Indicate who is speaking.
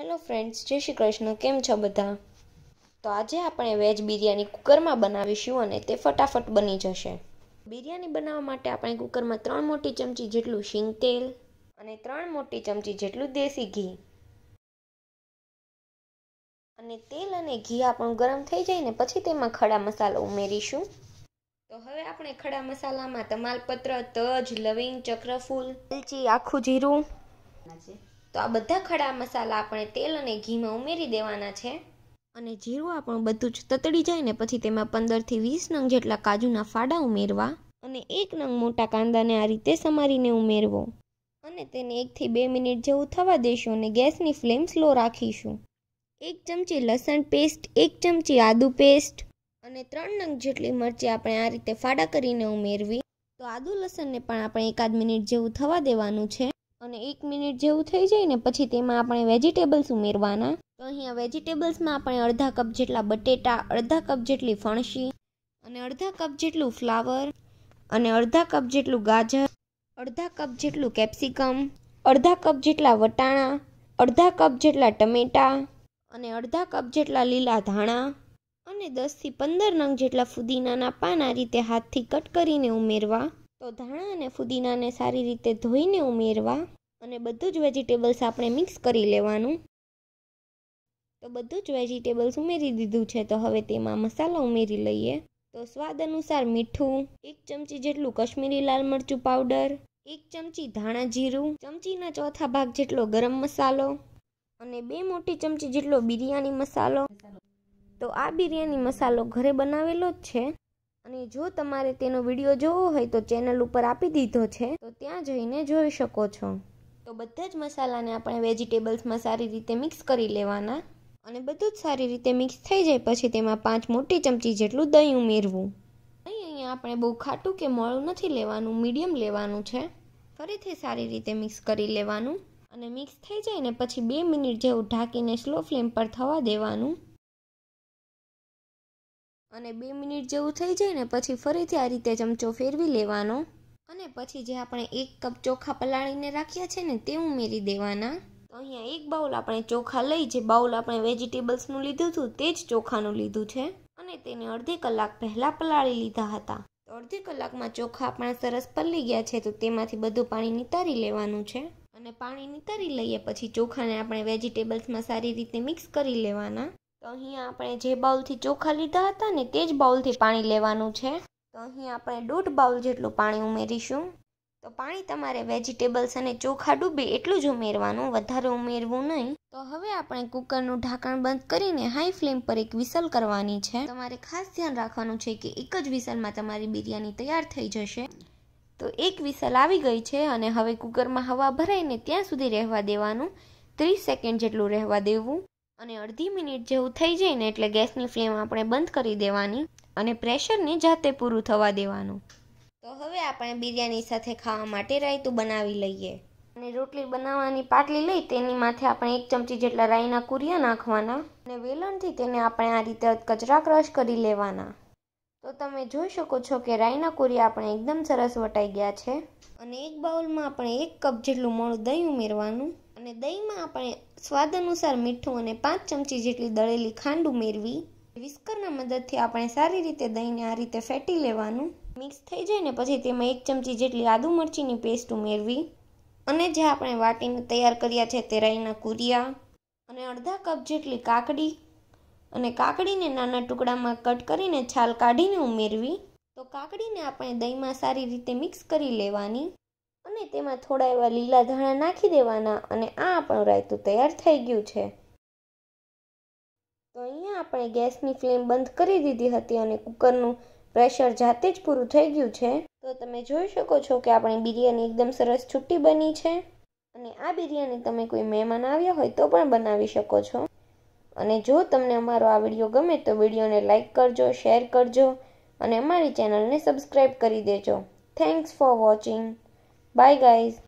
Speaker 1: Hello friends જય શ્રી કૃષ્ણ કેમ છો બધા તો આજે આપણે વેજ બિરયાની કુકરમાં બનાવીશું અને તે ફટાફટ બની જશે બિરયાની બનાવવા માટે આપણે કુકરમાં ત્રણ મોટી ચમચી જેટલું શીંગ તેલ અને ત્રણ મોટી ચમચી જેટલું દેશી ઘી અને તેલ અને ઘી આપણું ગરમ થઈ જાય ને પછી તેમાં ખડા મસાલો ઉમેરીશું તો હવે આપણે ખડા મસાલામાં તમાલપત્ર તજ લવિંગ ચક્રફૂલ એલચી આખું જીરું તો આ બધા ખડા મસાલા આપણે તેલ અને ઘીમાં ઉમેરી દેવાના છે અને જીરું આપણું બધું જ તતડી જાય ને પછી તેમાં પંદરથી વીસ નંગ જેટલા કાજુના ફાડા ઉમેરવા અને એક નંગ મોટા કાંદાને આ રીતે સમારીને ઉમેરવો અને તેને એકથી બે મિનિટ જેવું થવા દેશું અને ગેસની ફ્લેમ સ્લો રાખીશું એક ચમચી લસણ પેસ્ટ એક ચમચી આદુ પેસ્ટ અને ત્રણ નંગ જેટલી મરચી આપણે આ રીતે ફાડા કરીને ઉમેરવી તો આદુ લસણને પણ આપણે એકાદ મિનિટ જેવું થવા દેવાનું છે અને એક મિનિટ જેવું થઈ જાય ને પછી તેમાં આપણે વેજીટેબલ્સ ઉમેરવાના તો અહીંયા વેજીટેબલ્સમાં આપણે અડધા કપ જેટલા બટેટા અડધા કપ જેટલી ફણસી અને અડધા કપ જેટલું ફ્લાવર અને અડધા કપ જેટલું ગાજર અડધા કપ જેટલું કેપ્સિકમ અડધા કપ જેટલા વટાણા અડધા કપ જેટલા ટમેટા અને અડધા કપ જેટલા લીલા ધાણા અને દસથી પંદર નંગ જેટલા ફુદીનાના પાન આ રીતે હાથથી કટ કરીને ઉમેરવા તો ધાણા અને ફુદીનાને સારી રીતે ધોઈને ઉમેરવા અને બધું જ વેજીટેબલ્સ આપણે મિક્સ કરી લેવાનું તો બધું જ વેજીટેબલ્સ ઉમેરી દીધું છે તો હવે તેમાં મસાલો ઉમેરી લઈએ તો સ્વાદ અનુસાર મીઠું એક ચમચી જેટલું કશ્મીરી લાલ મરચું પાવડર એક ચમચી ધાણા જીરું ચમચીના ચોથા ભાગ જેટલો ગરમ મસાલો અને બે મોટી ચમચી જેટલો બિરયાની મસાલો તો આ બિરયાની મસાલો ઘરે બનાવેલો જ છે અને જો તમારે તેનો વિડીયો જોવો હોય તો ચેનલ ઉપર આપી દીધો છે તો ત્યાં જઈને જોઈ શકો છો તો બધા જ મસાલાને આપણે વેજીટેબલ્સમાં સારી રીતે મિક્સ કરી લેવાના અને બધું જ સારી રીતે મિક્સ થઈ જાય પછી તેમાં પાંચ મોટી ચમચી જેટલું દહીં ઉમેરવું દહીં અહીંયા આપણે બહુ ખાટું કે મોળું નથી લેવાનું મીડિયમ લેવાનું છે ફરીથી સારી રીતે મિક્સ કરી લેવાનું અને મિક્સ થઈ જાય ને પછી બે મિનિટ જેવું ઢાંકીને સ્લો ફ્લેમ પર થવા દેવાનું અને બે મિનિટ જેવું થઈ જાય ને પછી ફરીથી આ રીતે ચમચો ફેરવી લેવાનો અને પછી જે આપણે એક કપ ચોખા પલાળીને રાખ્યા છે ને તે ઉમેરી દેવાના તો અહીંયા એક બાઉલ આપણે ચોખા લઈ જે બાઉલ આપણે વેજીટેબલ્સનું લીધું હતું તે જ ચોખાનું લીધું છે અને તેને અડધી કલાક પહેલાં પલાળી લીધા હતા તો અડધી કલાકમાં ચોખા આપણા સરસ પલળી ગયા છે તો તેમાંથી બધું પાણી નિતારી લેવાનું છે અને પાણી નીતારી લઈએ પછી ચોખાને આપણે વેજીટેબલ્સમાં સારી રીતે મિક્સ કરી લેવાના તો અહીં આપણે જે બાઉલથી ચોખા લીધા હતા ને તે જ બાઉલથી પાણી લેવાનું છે તો અહીં આપણે દોઢ બાઉલ જેટલું પાણી ઉમેરીશું તો પાણી તમારે વેજીટેબલ્સ અને ચોખા ડૂબે એટલું જ ઉમેરવાનું વધારે ઉમેરવું નહીં તો હવે આપણે કુકરનું ઢાંકણ બંધ કરીને હાઈ ફ્લેમ પર એક વિસલ કરવાની છે તમારે ખાસ ધ્યાન રાખવાનું છે કે એક જ વિસલમાં તમારી બિરયાની તૈયાર થઈ જશે તો એક વિસલ આવી ગઈ છે અને હવે કુકરમાં હવા ભરાઈને ત્યાં સુધી રહેવા દેવાનું ત્રીસ સેકન્ડ જેટલું રહેવા દેવું અને અડધી મિનિટ જેવું થઈ જાય ને એટલે ગેસની ફ્લેમ આપણે બંધ કરી દેવાની અને પ્રેશરને જાતે પૂરું થવા દેવાનું તો હવે આપણે બિરયાની સાથે ખાવા માટે રાયતું બનાવી લઈએ અને રોટલી બનાવવાની પાટલી લઈ તેની માથે આપણે એક ચમચી જેટલા રાઈના કુરિયા નાખવાના અને વેલણથી તેને આપણે આ રીતે કચરા ક્રશ કરી લેવાના તો તમે જોઈ શકો છો કે રાઈના કુરિયા આપણે એકદમ સરસ વટાઈ ગયા છે અને એક બાઉલમાં આપણે એક કપ જેટલું મોળું દહીં ઉમેરવાનું અને દહીંમાં આપણે સ્વાદ અનુસાર મીઠું અને પાંચ ચમચી જેટલી દળેલી ખાંડ ઉમેરવી વિસ્કરના મદદથી આપણે સારી રીતે દહીંને આ રીતે ફેટી લેવાનું મિક્સ થઈ જાય ને પછી તેમાં એક ચમચી જેટલી આદુ મરચીની પેસ્ટ ઉમેરવી અને જે આપણે વાટીને તૈયાર કર્યા છે તે રાઈના કુરિયા અને અડધા કપ જેટલી કાકડી અને કાકડીને નાના ટુકડામાં કટ કરીને છાલ કાઢીને ઉમેરવી તો કાકડીને આપણે દહીંમાં સારી રીતે મિક્સ કરી લેવાની અને તેમાં થોડા એવા લીલા ધાણા નાખી દેવાના અને આ આપણું રાયતું તૈયાર થઈ ગયું છે તો અહીંયા આપણે ગેસની ફ્લેમ બંધ કરી દીધી હતી અને કુકરનું પ્રેશર જાતે જ પૂરું થઈ ગયું છે તો તમે જોઈ શકો છો કે આપણી બિરયાની એકદમ સરસ છૂટી બની છે અને આ બિરયાની તમે કોઈ મહેમાન આવ્યા હોય તો પણ બનાવી શકો છો અને જો તમને અમારો આ વિડીયો ગમે તો વિડીયોને લાઇક કરજો શેર કરજો અને અમારી ચેનલને સબસ્ક્રાઈબ કરી દેજો thanks for watching Bye guys.